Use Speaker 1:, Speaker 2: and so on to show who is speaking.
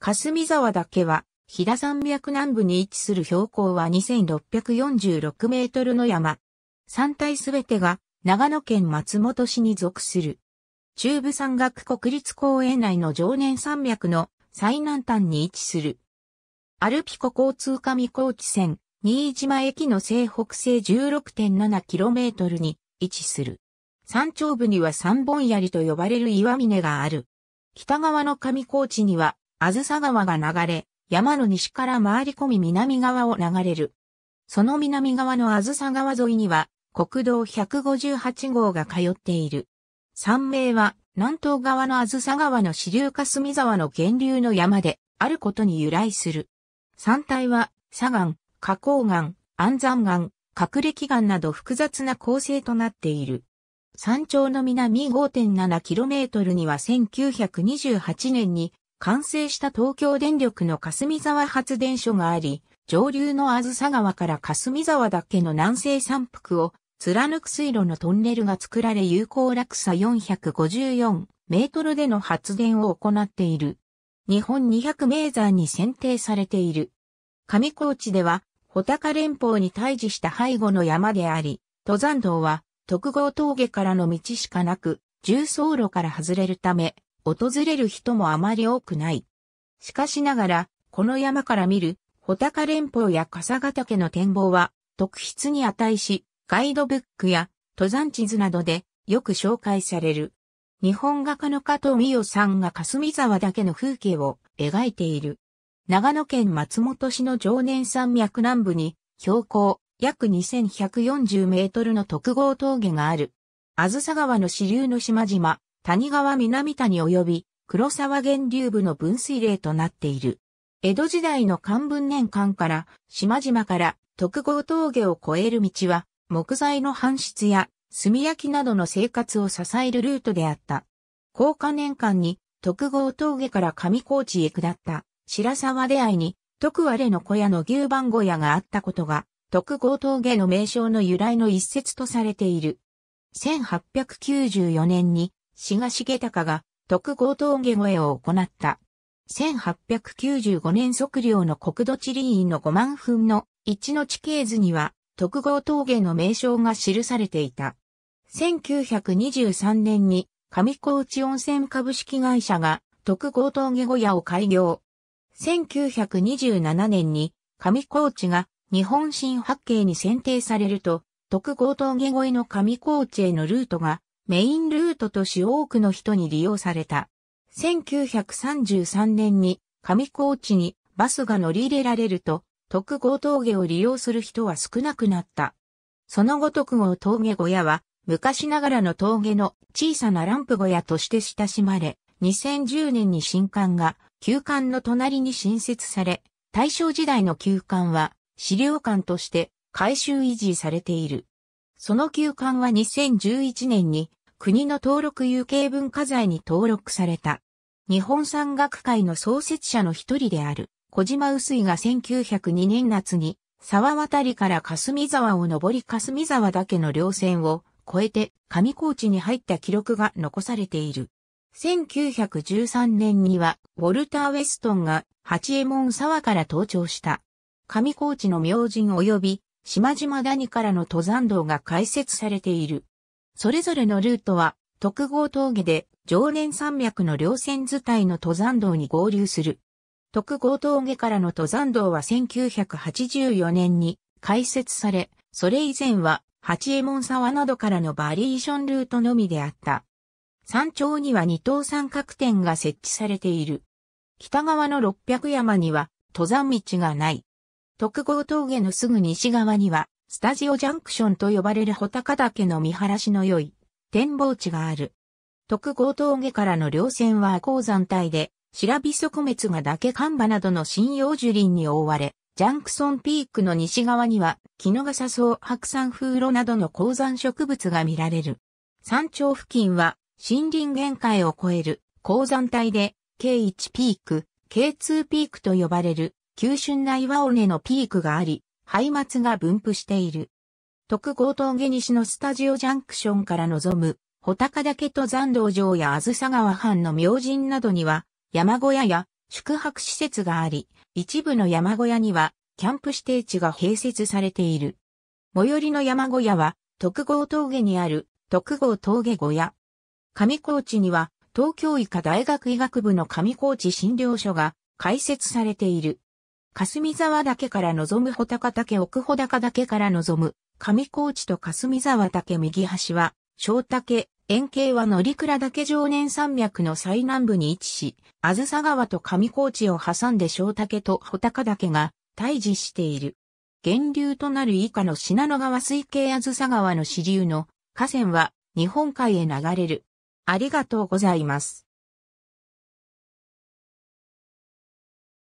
Speaker 1: 霞沢岳は、飛騨山脈南部に位置する標高は2646メートルの山。山体すべてが長野県松本市に属する。中部山岳国立公園内の常年山脈の最南端に位置する。アルピコ交通上高地線、新島駅の西北西1 6 7トルに位置する。山頂部には三本槍と呼ばれる岩峰がある。北側の上高地にはあずさ川が流れ、山の西から回り込み南側を流れる。その南側のあずさ川沿いには、国道158号が通っている。山名は、南東側のあずさ川の支流霞沢の源流の山で、あることに由来する。山体は、砂岩、花崗岩、安山岩、隠れ岩など複雑な構成となっている。山頂の南 5.7km には1928年に完成した東京電力の霞沢発電所があり、上流のあずさ川から霞沢だけの南西山腹を貫く水路のトンネルが作られ有効落差454メートルでの発電を行っている。日本200名山に選定されている。上高地では、穂高連峰に対峙した背後の山であり、登山道は、徳郷峠からの道しかなく、重走路から外れるため、訪れる人もあまり多くない。しかしながら、この山から見る、穂高連峰や笠ヶ岳の展望は、特筆に値し、ガイドブックや登山地図などでよく紹介される。日本画家の加藤美代さんが霞沢だけの風景を描いている。長野県松本市の常年山脈南部に標高約2140メートルの特号峠がある。あずさ川の支流の島々、谷川南谷及び黒沢源流部の分水嶺となっている。江戸時代の漢文年間から島々から徳郷峠を越える道は木材の搬出や炭焼きなどの生活を支えるルートであった。高架年間に徳郷峠から上高地へ下った白沢出会いに徳割の小屋の牛番小屋があったことが徳郷峠の名称の由来の一節とされている。1894年に志賀重隆が徳郷峠越えを行った。1895年測量の国土地理院の5万分の1の地形図には徳郷峠の名称が記されていた。1923年に上高地温泉株式会社が徳郷峠小屋を開業。1927年に上高地が日本新八景に選定されると、徳郷峠越えの上高地へのルートがメインルートとし多くの人に利用された。1933年に上高地にバスが乗り入れられると、徳郷峠を利用する人は少なくなった。その後徳郷峠小屋は、昔ながらの峠の小さなランプ小屋として親しまれ、2010年に新館が旧館の隣に新設され、大正時代の旧館は資料館として改修維持されている。その旧館は2011年に国の登録有形文化財に登録された。日本山岳会の創設者の一人である、小島薄井が1902年夏に、沢渡りから霞沢を登り霞沢岳の稜線を越えて上高地に入った記録が残されている。1913年には、ウォルター・ウェストンが八右衛門沢から登頂した。上高地の明神及び島々谷からの登山道が開設されている。それぞれのルートは、特号峠で、常年山脈の稜線図体の登山道に合流する。特号峠からの登山道は1984年に開設され、それ以前は八重門沢などからのバリエーションルートのみであった。山頂には二等三角点が設置されている。北側の六百山には登山道がない。特号峠のすぐ西側にはスタジオジャンクションと呼ばれる穂高岳の見晴らしの良い展望地がある。徳郷峠からの稜線は鉱山帯で、白尾底滅が岳看板などの針葉樹林に覆われ、ジャンクソンピークの西側には、木の笠草、白山風炉などの鉱山植物が見られる。山頂付近は、森林限界を超える鉱山帯で、K1 ピーク、K2 ピークと呼ばれる、急峻な岩尾根のピークがあり、廃末が分布している。徳郷峠西のスタジオジャンクションから望む、穂高岳と山道場やあずさ川藩の明神などには、山小屋や宿泊施設があり、一部の山小屋には、キャンプ指定地が併設されている。最寄りの山小屋は、徳郷峠にある、徳郷峠小屋。上高地には、東京医科大学医学部の上高地診療所が開設されている。霞沢岳から望む穂高岳奥穂高岳から望む、上高地と霞沢岳右端は、小竹、円形は乗倉岳常年山脈の最南部に位置し、あずさ川と上高地を挟んで小竹と穂高岳が対峙している。源流となる以下の信濃川水系あずさ川の支流の河川は日本海へ流れる。ありがとうございます。